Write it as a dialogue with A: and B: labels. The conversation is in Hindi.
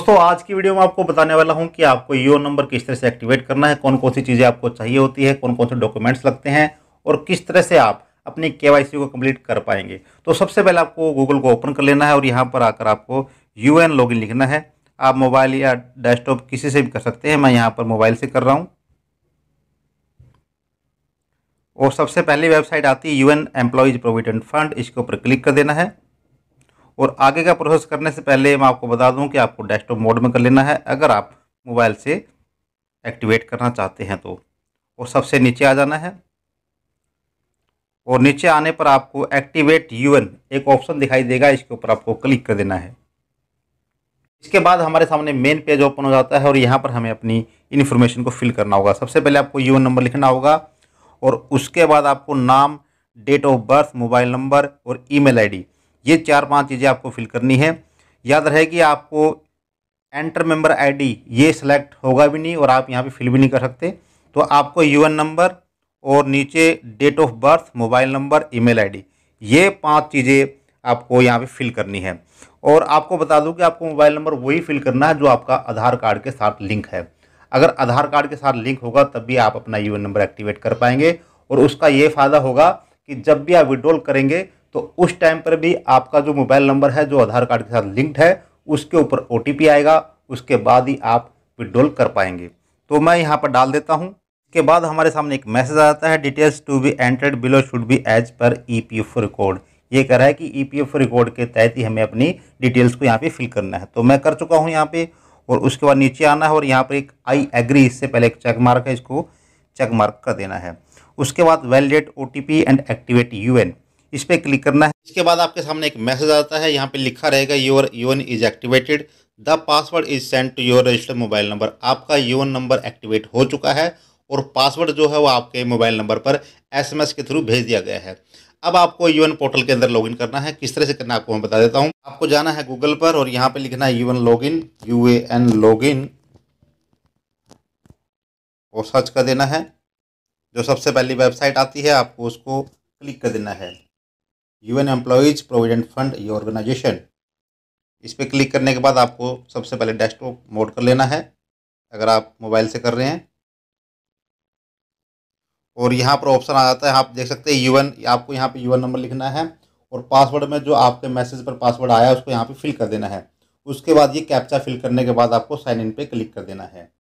A: दोस्तों आज की वीडियो में आपको बताने वाला हूं कि आपको यो नंबर किस तरह से एक्टिवेट करना है कौन कौन सी चीज़ें आपको चाहिए होती है कौन कौन से डॉक्यूमेंट्स लगते हैं और किस तरह से आप अपनी के को कंप्लीट कर पाएंगे तो सबसे पहले आपको गूगल को ओपन कर लेना है और यहाँ पर आकर आपको यू एन लिखना है आप मोबाइल या डेस्कटॉप किसी से भी कर सकते हैं मैं यहाँ पर मोबाइल से कर रहा हूँ और सबसे पहली वेबसाइट आती है U N employees provident fund इसके ऊपर क्लिक कर देना है और आगे का प्रोसेस करने से पहले मैं आपको बता दूं कि आपको डेस्कटॉप मोड में कर लेना है अगर आप मोबाइल से एक्टिवेट करना चाहते हैं तो और सबसे नीचे आ जाना है और नीचे आने पर आपको एक्टिवेट यूएन एक ऑप्शन दिखाई देगा इसके ऊपर आपको क्लिक कर देना है इसके बाद हमारे सामने मेन पेज ओपन हो जाता है और यहाँ पर हमें अपनी इन्फॉर्मेशन को फिल करना होगा सबसे पहले आपको यू नंबर लिखना होगा और उसके बाद आपको नाम date of birth mobile number और ईमेल आईडी ये चार पांच चीज़ें आपको फिल करनी है याद रहे कि आपको एंटर मेंबर आईडी ये सिलेक्ट होगा भी नहीं और आप यहाँ पे फिल भी नहीं कर सकते तो आपको यूएन नंबर और नीचे date of birth mobile number email ID ये पांच चीज़ें आपको यहाँ पे फिल करनी है और आपको बता दूं कि आपको मोबाइल नंबर वही फिल करना है जो आपका आधार कार्ड के साथ लिंक है अगर आधार कार्ड के साथ लिंक होगा तब भी आप अपना यू नंबर एक्टिवेट कर पाएंगे और उसका ये फ़ायदा होगा कि जब भी आप विड्रॉल करेंगे तो उस टाइम पर भी आपका जो मोबाइल नंबर है जो आधार कार्ड के साथ लिंक्ड है उसके ऊपर ओ आएगा उसके बाद ही आप विड्रोल कर पाएंगे तो मैं यहाँ पर डाल देता हूँ इसके बाद हमारे सामने एक मैसेज आ जाता है details to be entered below should be as per E P F record ये कह रहा है कि ई पी एफ रिकॉर्ड के तहत ही हमें अपनी डिटेल्स को यहाँ पे फिल करना है तो मैं कर चुका हूँ यहाँ पे और उसके बाद नीचे आना है और यहाँ पर एक आई एग्री इससे पहले एक चेक मार्क है इसको चेक मार्क कर देना है उसके बाद validate O T P and activate U N इस पर क्लिक करना है इसके बाद आपके सामने एक मैसेज आता है यहाँ पे लिखा रहेगा your UAN is activated the password is send to your registered mobile number आपका यून नंबर एक्टिवेट हो चुका है और पासवर्ड जो है वो आपके मोबाइल नंबर पर एसएमएस के थ्रू भेज दिया गया है अब आपको यूएन पोर्टल के अंदर लॉगिन करना है किस तरह से करना है आपको मैं बता देता हूँ आपको जाना है गूगल पर और यहाँ पे लिखना है यूएन लॉगिन यूएएन लॉगिन और सर्च कर देना है जो सबसे पहली वेबसाइट आती है आपको उसको क्लिक कर देना है यूएन एम्प्लॉयज़ प्रोविडेंट फंड ये ऑर्गेनाइजेशन इस पर क्लिक करने के बाद आपको सबसे पहले डेस्कटॉप मोड कर लेना है अगर आप मोबाइल से कर रहे हैं और यहाँ पर ऑप्शन आ जाता है आप देख सकते हैं यूएन आपको यहाँ पे यूएन नंबर लिखना है और पासवर्ड में जो आपके मैसेज पर पासवर्ड आया है उसको यहाँ पे फिल कर देना है उसके बाद ये कैप्चा फिल करने के बाद आपको साइन इन पे क्लिक कर देना है